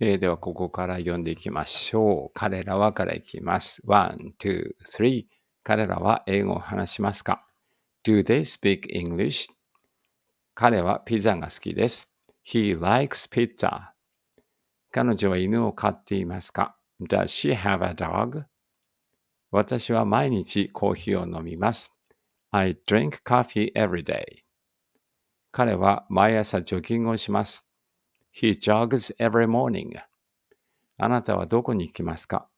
えー、では、ここから読んでいきましょう。彼らはからいきます。1、2、3。彼らは英語を話しますか ?Do they speak English? 彼はピザが好きです。He likes pizza. 彼女は犬を飼っていますか ?Does she have a dog? 私は毎日コーヒーを飲みます。I drink coffee every day. 彼は毎朝ジョギングをします。He jogs every morning. あなたはどこに行きますか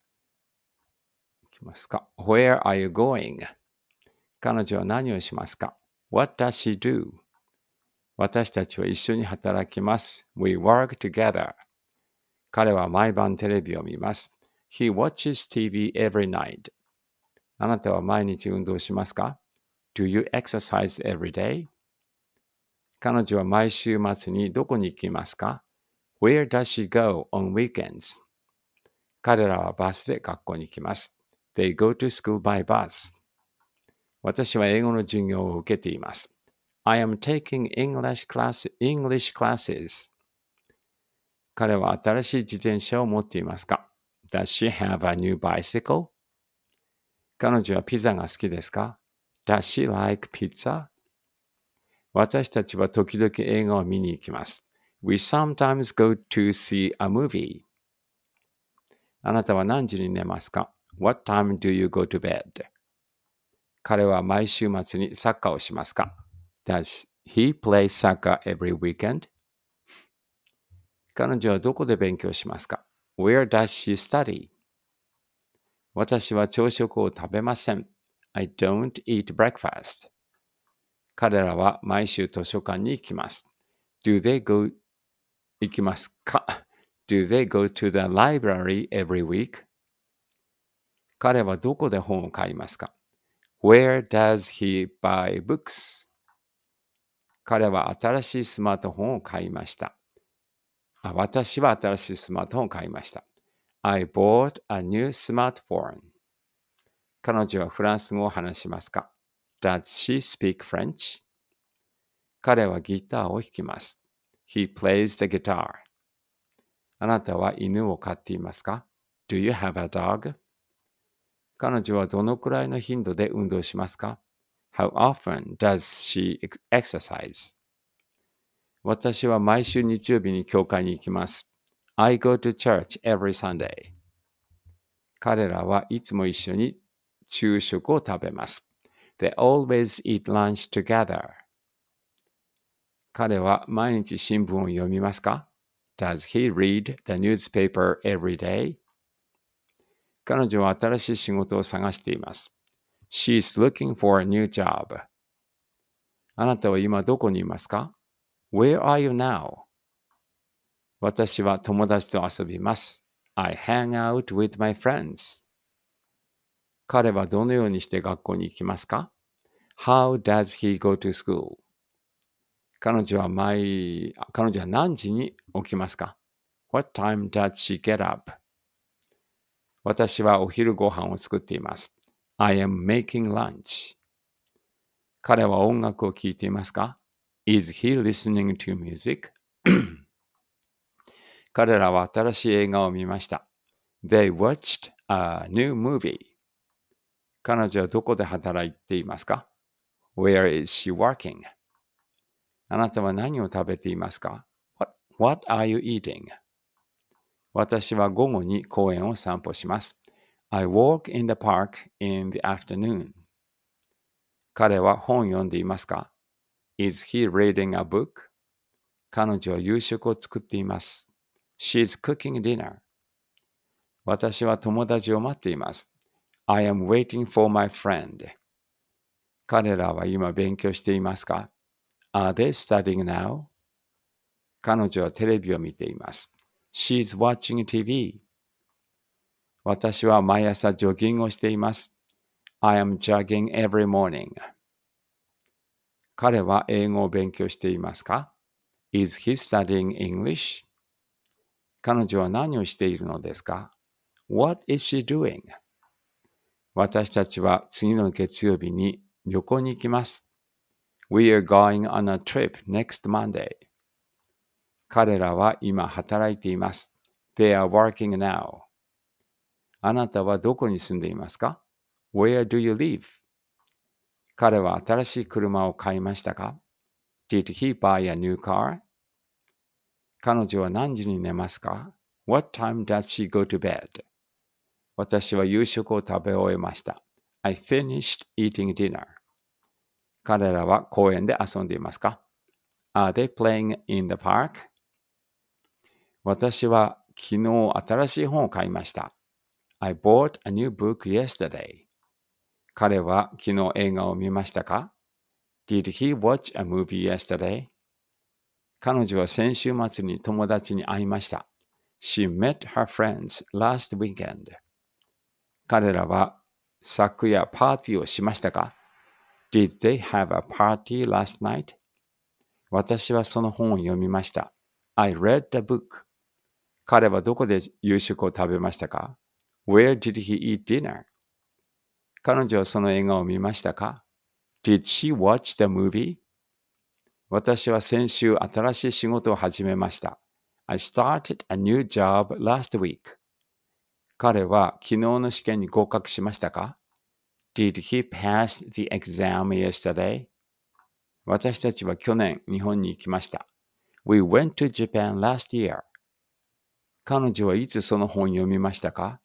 行きますか ?Where are you going? 彼女は何をしますか ?What does she do? 私たちは一緒に働きます。We work together. 彼は毎晩テレビを見ます。He watches TV every night. あなたは毎日運動しますか ?Do you exercise every day? 彼女は毎週末にどこに行きますか Where does she go on weekends? 彼らはバスで学校に行きます。They go to school by bus. 私は英語の授業を受けています。I am taking English, class, English classes. 彼は新しい自転車を持っていますか ?Does she have a new bicycle? 彼女はピザが好きですか ?Does she like pizza? 私たちは時々映画を見に行きます。We sometimes go to see a movie. あなたは何時に寝ますか ?What time do you go to bed? 彼は毎週末にサッカーをしますか ?Does he play soccer every weekend? 彼女はどこで勉強しますか ?Where does she study? 私は朝食を食べません。I don't eat breakfast. 彼らは毎週図書館に行きます。Do they go 行きますか ?Do they go to the library every week? 彼はどこで本を買いますか ?Where does he buy books? 彼は新しいスマートフォンを買いました。あ私は新しいスマートフォンを買いました。I bought a new smartphone. 彼女はフランス語を話しますか ?Does she speak French? 彼はギターを弾きます。He plays the guitar. あなたは犬を飼っていますか ?Do you have a dog? 彼女はどのくらいの頻度で運動しますか ?How often does she exercise? 私は毎週日曜日に教会に行きます。I go to church every Sunday. 彼らはいつも一緒に昼食を食べます。They always eat lunch together. 彼は毎日新聞を読みますか ?Does he read the newspaper every day? 彼女は新しい仕事を探しています。She's looking for a new job. あなたは今どこにいますか ?Where are you now? 私は友達と遊びます。I hang out with my friends. 彼はどのようにして学校に行きますか ?How does he go to school? 彼女は毎、彼女は何時に起きますか ?What time does she get up? 私はお昼ご飯を作っています。I am making lunch. 彼は音楽を聴いていますか ?Is he listening to music? 彼らは新しい映画を見ました。They watched a new movie. 彼女はどこで働いていますか ?Where is she working? あなたは何を食べていますか ?What, are you eating? 私は午後に公園を散歩します。I walk in the park in the afternoon. 彼は本読んでいますか ?Is he reading a book? 彼女は夕食を作っています。She's cooking dinner. 私は友達を待っています。I am waiting for my friend. 彼らは今勉強していますか Are they studying now? 彼女はテレビを見ています。She's watching TV. 私は毎朝ジョギングをしています。I am jogging every morning. 彼は英語を勉強していますか ?Is he studying English? 彼女は何をしているのですか ?What is she doing? 私たちは次の月曜日に旅行に行きます。We are going on a trip next Monday. 彼らは今働いています。They are working now. あなたはどこに住んでいますか ?Where do you live? 彼は新しい車を買いましたか ?Did he buy a new car? 彼女は何時に寝ますか ?What time does she go to bed? 私は夕食を食べ終えました。I finished eating dinner. 彼らは公園で遊んでいますか ?Are they playing in the park? 私は昨日新しい本を買いました。I bought a new book yesterday. 彼は昨日映画を見ましたか ?Did he watch a movie yesterday? 彼女は先週末に友達に会いました。She met her friends last weekend. 彼らは昨夜パーティーをしましたか Did they have a party last night? 私はその本を読みました。I read the book. 彼はどこで夕食を食べましたか ?Where did he eat dinner? 彼女はその映画を見ましたか ?Did she watch the movie? 私は先週新しい仕事を始めました。I started a new job last week. 彼は昨日の試験に合格しましたか Did he pass the exam yesterday? 私たちは去年日本に行きました。We went to Japan last year. 彼女はいつその本読みましたか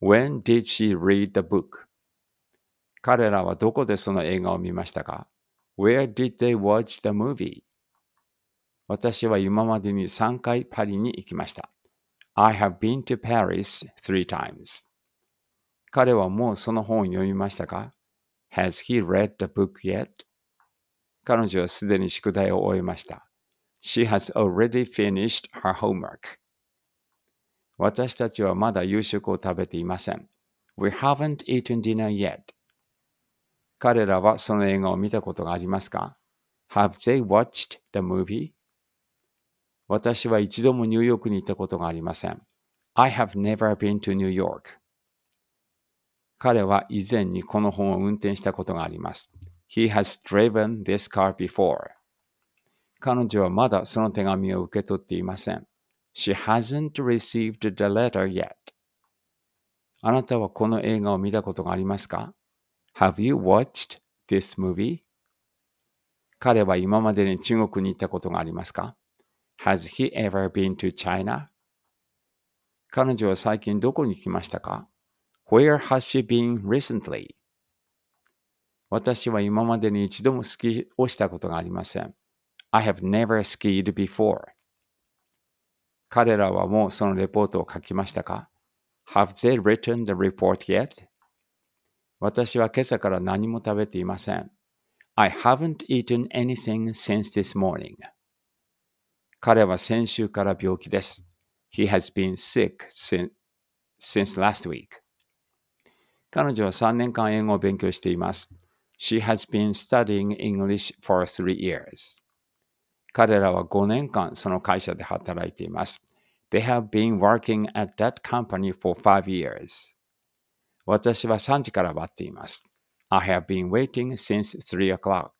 ?When did she read the book? 彼らはどこでその映画を見ましたか ?Where did they watch the movie? 私は今までに3回パリに行きました。I have been to Paris three times. 彼はもうその本を読みましたか ?Has he read the book yet? 彼女はすでに宿題を終えました。She has already finished her homework. 私たちはまだ夕食を食べていません。We haven't eaten dinner yet. 彼らはその映画を見たことがありますか ?Have they watched the movie? 私は一度もニューヨークに行ったことがありません。I have never been to New York. 彼は以前にこの本を運転したことがあります。He has driven this car before. 彼女はまだその手紙を受け取っていません。She hasn't received the letter yet. あなたはこの映画を見たことがありますか ?Have you watched this movie? 彼は今までに中国に行ったことがありますか ?Has he ever been to China? 彼女は最近どこに来ましたか Where has she been recently? 私は今までに一度もスキーをしたことがありません。I have never skied before. 彼らはもうそのレポートを書きましたか ?Have they written the report yet? 私は今朝から何も食べていません。I haven't eaten anything since this morning. 彼は先週から病気です。He has been sick since, since last week. 彼女は3年間英語を勉強しています。She has been studying English for three years. 彼らは5年間その会社で働いています。They have been working at that company for five years. 私は3時から待っています。I have been waiting since 3 o'clock.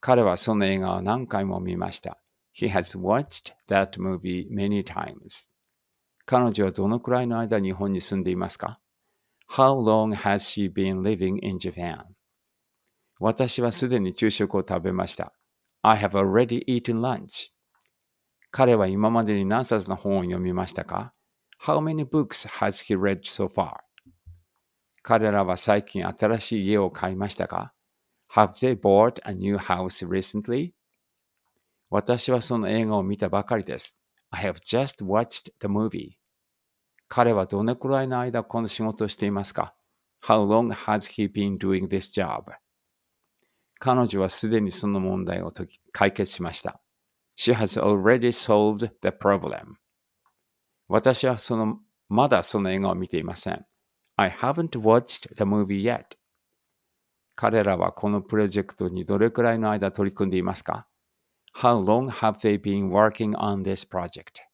彼はその映画を何回も見ました。He has watched that movie many times. 彼女はどのくらいの間日本に住んでいますか How long has she been living in Japan? 私はすでに昼食を食べました。I have already eaten lunch. 彼は今までに何冊の本を読みましたか ?How many books has he read so far? 彼らは最近新しい家を買いましたか ?Have they bought a new house recently? 私はその映画を見たばかりです。I have just watched the movie. 彼はどのくらいの間この仕事をしていますか ?How long has he been doing this job? 彼女はすでにその問題を解決しました。She has already solved the problem. 私はそのまだその映画を見ていません。I haven't watched the movie yet. 彼らはこのプロジェクトにどれくらいの間取り組んでいますか ?How long have they been working on this project?